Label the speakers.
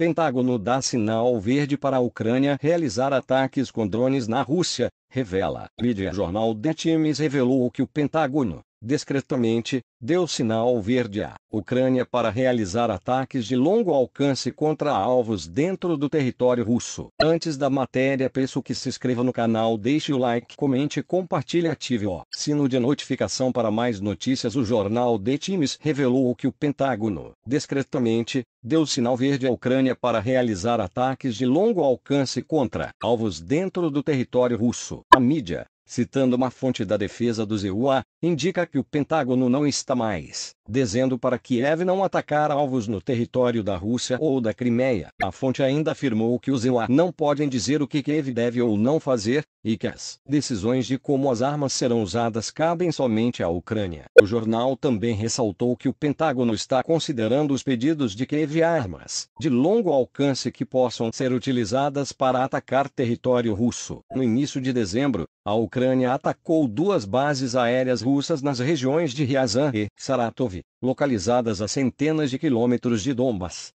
Speaker 1: Pentágono dá sinal verde para a Ucrânia realizar ataques com drones na Rússia, revela. Mídia Jornal The Times revelou que o Pentágono discretamente, deu sinal verde à Ucrânia para realizar ataques de longo alcance contra alvos dentro do território russo. Antes da matéria, peço que se inscreva no canal, deixe o like, comente, compartilhe, ative o sino de notificação para mais notícias. O jornal The Times revelou que o Pentágono, discretamente, deu sinal verde à Ucrânia para realizar ataques de longo alcance contra alvos dentro do território russo. A mídia citando uma fonte da defesa do EUA, indica que o Pentágono não está mais dizendo para Kiev não atacar alvos no território da Rússia ou da Crimeia. A fonte ainda afirmou que os EUA não podem dizer o que Kiev deve ou não fazer, e que as decisões de como as armas serão usadas cabem somente à Ucrânia. O jornal também ressaltou que o Pentágono está considerando os pedidos de Kiev armas de longo alcance que possam ser utilizadas para atacar território russo. No início de dezembro, a Ucrânia atacou duas bases aéreas russas nas regiões de Ryazan e Saratov localizadas a centenas de quilômetros de Dombas,